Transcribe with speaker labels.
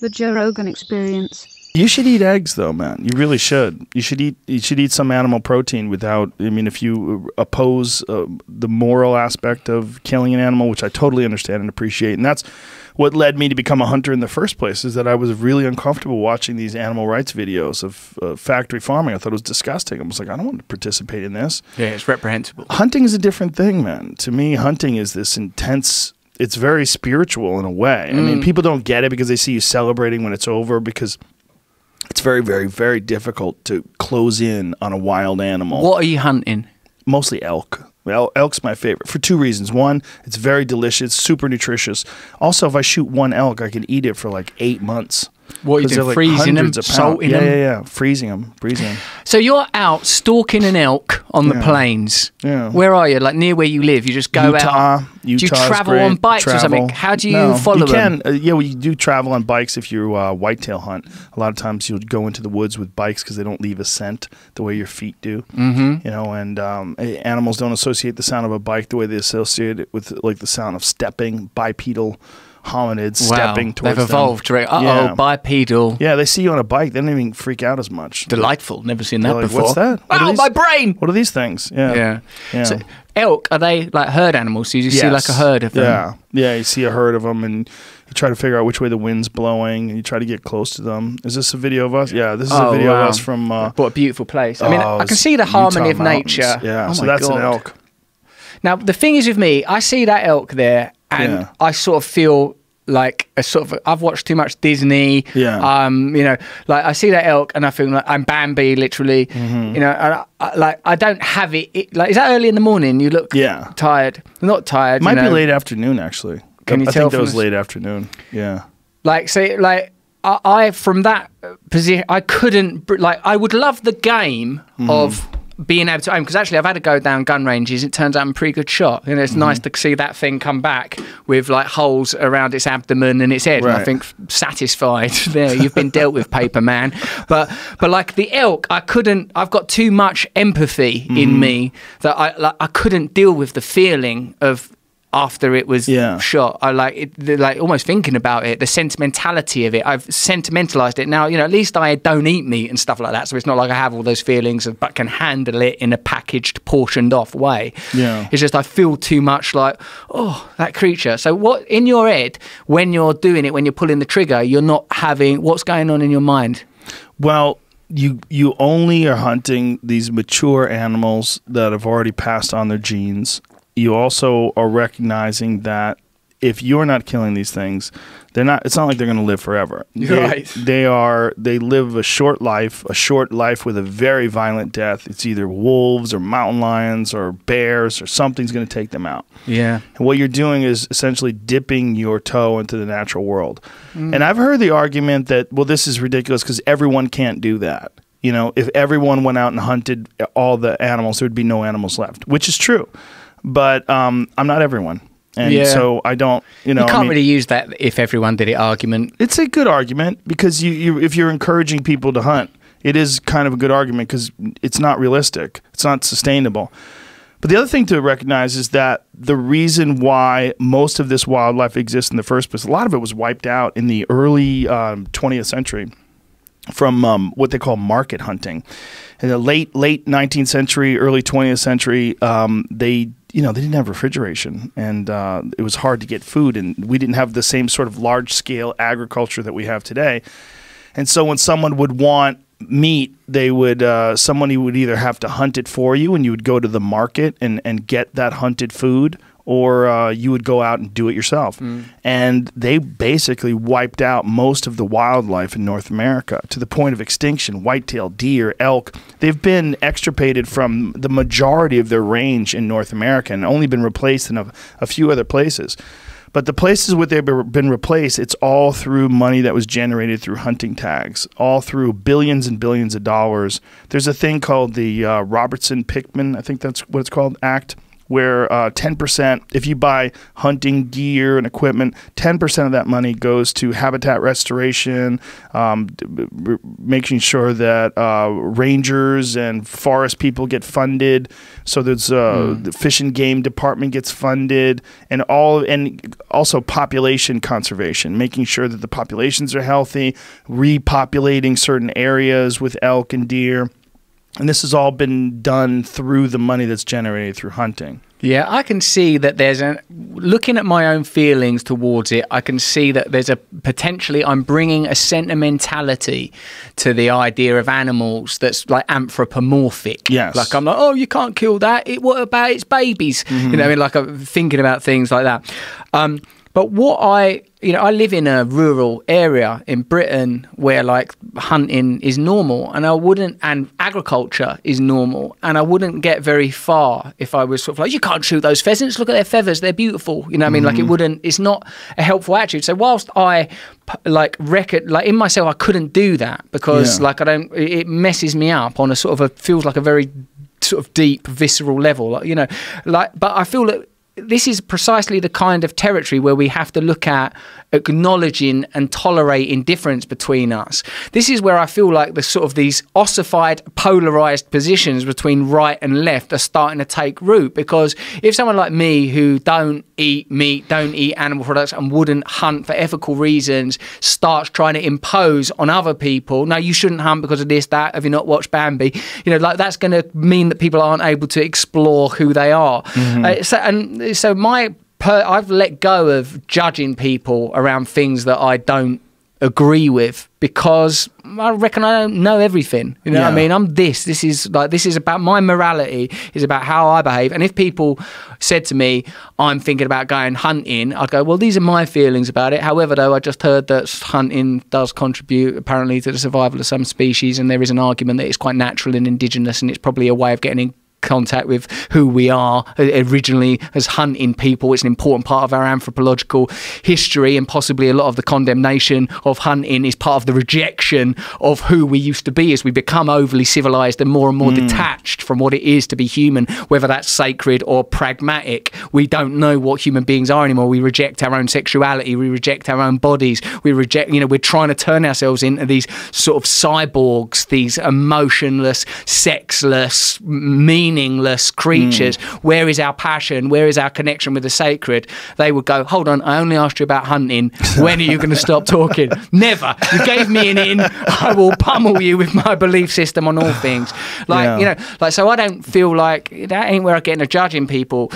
Speaker 1: The Joe Rogan Experience.
Speaker 2: You should eat eggs, though, man. You really should. You should eat. You should eat some animal protein without. I mean, if you uh, oppose uh, the moral aspect of killing an animal, which I totally understand and appreciate, and that's what led me to become a hunter in the first place, is that I was really uncomfortable watching these animal rights videos of uh, factory farming. I thought it was disgusting. I was like, I don't want to participate in this. Yeah, it's reprehensible. Hunting is a different thing, man. To me, hunting is this intense it's very spiritual in a way. Mm. I mean, mm. people don't get it because they see you celebrating when it's over because it's very, very, very difficult to close in on a wild animal. What are you hunting? Mostly elk. Well, elk's my favorite for two reasons. One, it's very delicious, super nutritious. Also, if I shoot one elk, I can eat it for like eight months. What you doing? Like freezing them, salting yeah, them. Yeah, yeah, freezing them, freezing them.
Speaker 1: So you're out stalking an elk on yeah. the plains. Yeah. Where are you? Like near where you live? You just go Utah, out. Utah's do you travel great. on bikes travel. or something? How do you no, follow you can,
Speaker 2: them? Uh, yeah, well, you do travel on bikes if you uh, whitetail hunt. A lot of times you'll go into the woods with bikes because they don't leave a scent the way your feet do. Mm -hmm. You know, and um, animals don't associate the sound of a bike the way they associate it with like the sound of stepping, bipedal hominids wow. stepping towards They've evolved, them. right? Uh-oh, yeah. bipedal. Yeah, they see you on a bike. They don't even freak out as much. Delightful. Never seen that like, before. What's that? What my brain! What are these things? Yeah. Yeah. yeah. So elk, are they
Speaker 1: like herd animals? So you yes. see like a herd of them?
Speaker 2: Yeah. Yeah, you see a herd of them and you try to figure out which way the wind's blowing and you try to get close to them. Is this a video of us? Yeah, this is oh, a video wow. of us from... Uh, what a beautiful place. I mean, I oh, can see the harmony Utah of nature. Yeah, oh so that's God. an elk.
Speaker 1: Now, the thing is with me, I see that elk there and yeah. I sort of feel like a sort of I've watched too much Disney. Yeah. Um, you know, like I see that elk and I feel like I'm Bambi, literally. Mm -hmm. You know, and I, I, like I don't have it, it, Like, is that early in the morning? You look yeah tired. Not tired. Might you know. be late
Speaker 2: afternoon actually. Can I, you tell? I think that was late afternoon. Yeah.
Speaker 1: Like say so, like. I, I, from that position, I couldn't like. I would love the game mm -hmm. of being able to aim because actually I've had to go down gun ranges. It turns out I'm a pretty good shot, and it's mm -hmm. nice to see that thing come back with like holes around its abdomen and its head. Right. And I think satisfied there. You've been dealt with, paper man. But but like the elk, I couldn't. I've got too much empathy mm -hmm. in mm-hmm. me that I like, I couldn't deal with the feeling of after it was yeah. shot. I like it, like almost thinking about it, the sentimentality of it. I've sentimentalized it now. You know, at least I don't eat meat and stuff like that, so it's not like I have all those feelings, but can handle it in a packaged, portioned off way. Yeah, it's just I feel too much like oh that creature. So what in your head when you're doing it, when you're pulling
Speaker 2: the trigger, you're not having what's going on in your mind. Well, you you only are hunting these mature animals that have already passed on their genes you also are recognizing that if you're not killing these things, they're not. It's not like they're going to live forever. They, right. They are. They live a short life, a short life with a very violent death. It's either wolves or mountain lions or bears or something's going to take them out. Yeah. And what you're doing is essentially dipping your toe into the natural world. Mm. And I've heard the argument that well, this is ridiculous because everyone can't do that. You know, if everyone went out and hunted all the animals, there would be no animals left, which is true but um, I'm not everyone. And yeah. so I don't, you know, you can't I mean, really use that if everyone did it argument. It's a good argument because you, you if you're encouraging people to hunt, it is kind of a good argument because it's not realistic, it's not sustainable. But the other thing to recognize is that the reason why most of this wildlife exists in the first place, a lot of it was wiped out in the early um, 20th century from um, what they call market hunting. In the late late 19th century, early 20th century, um, they you know they didn't have refrigeration and uh, it was hard to get food and we didn't have the same sort of large scale agriculture that we have today and so when someone would want meat they would uh, somebody would either have to hunt it for you and you would go to the market and, and get that hunted food or uh, you would go out and do it yourself. Mm. And they basically wiped out most of the wildlife in North America to the point of extinction whitetail, deer, elk. They've been extirpated from the majority of their range in North America and only been replaced in a, a few other places. But the places where they've been replaced, it's all through money that was generated through hunting tags, all through billions and billions of dollars. There's a thing called the uh, Robertson Pickman, I think that's what it's called, Act, where uh, 10%, if you buy hunting gear and equipment, 10% of that money goes to habitat restoration, um, making sure that uh, rangers and forest people get funded. So there's uh, mm. the fish and game department gets funded, and all and also population conservation, making sure that the populations are healthy, repopulating certain areas with elk and deer and this has all been done through the money that's generated through hunting.
Speaker 1: Yeah, I can see that there's a looking at my own feelings towards it. I can see that there's a potentially I'm bringing a sentimentality to the idea of animals that's like anthropomorphic. Yes, like I'm like, oh, you can't kill that. It, what about its babies? Mm -hmm. You mm-hmm. know, I mean, like I'm thinking about things like that. Um, but what I, you know, I live in a rural area in Britain where like hunting is normal and I wouldn't, and agriculture is normal. And I wouldn't get very far if I was sort of like, you can't shoot those pheasants. Look at their feathers. They're beautiful. You know what I mean? Like it mm-hmm. wouldn't, it's not a helpful attitude. So whilst I like record, like in myself, I couldn't do that because yeah. like I don't, it messes me up on a sort of a, feels like a very sort of deep visceral level like, you know like but i feel that this is precisely the kind of territory where we have to look at acknowledging and tolerating difference between us. This is where I feel like the sort of these ossified, polarized positions between right and left are starting to take root. Because if someone like me, who don't eat meat, don't eat animal products, and wouldn't hunt for ethical reasons, starts trying to impose on other people, no, you shouldn't hunt because of this, that, have you not watched Bambi? You know, like that's going to mean that people aren't able to explore who they are. Mm -hmm. uh, so, and so my per, I've let go of judging people around things that I don't agree with because I reckon I don't know everything. You know yeah. what I mean? I'm this. This is like this is about my morality. Is about how I behave. And if people said to me, "I'm thinking about going hunting," I'd go, "Well, these are my feelings about it." However, though, I just heard that hunting does contribute apparently to the survival of some species, and there is an argument that it's quite natural and indigenous, and it's probably a way of getting contact with who we are uh, originally as hunting people. It's an important part of our anthropological history, and possibly a lot of the condemnation of hunting is part of the rejection of who we used to be as we become overly civilized and more and more mm. detached from what it is to be human, whether that's sacred or pragmatic. We don't know what human beings are anymore. We reject our own sexuality, we reject our own bodies, we reject, you know, we're trying to turn ourselves into these sort of cyborgs, these emotionless, sexless, meaningless meaningless creatures. Mm. Where is our passion? Where is our connection with the sacred? They would go, hold on, I only asked you about hunting. When are you going to stop talking? Never. You gave me an in. I will pummel you with my belief system on all things. Like, yeah. you know, like, so I don't feel like that ain't where I get into judging people.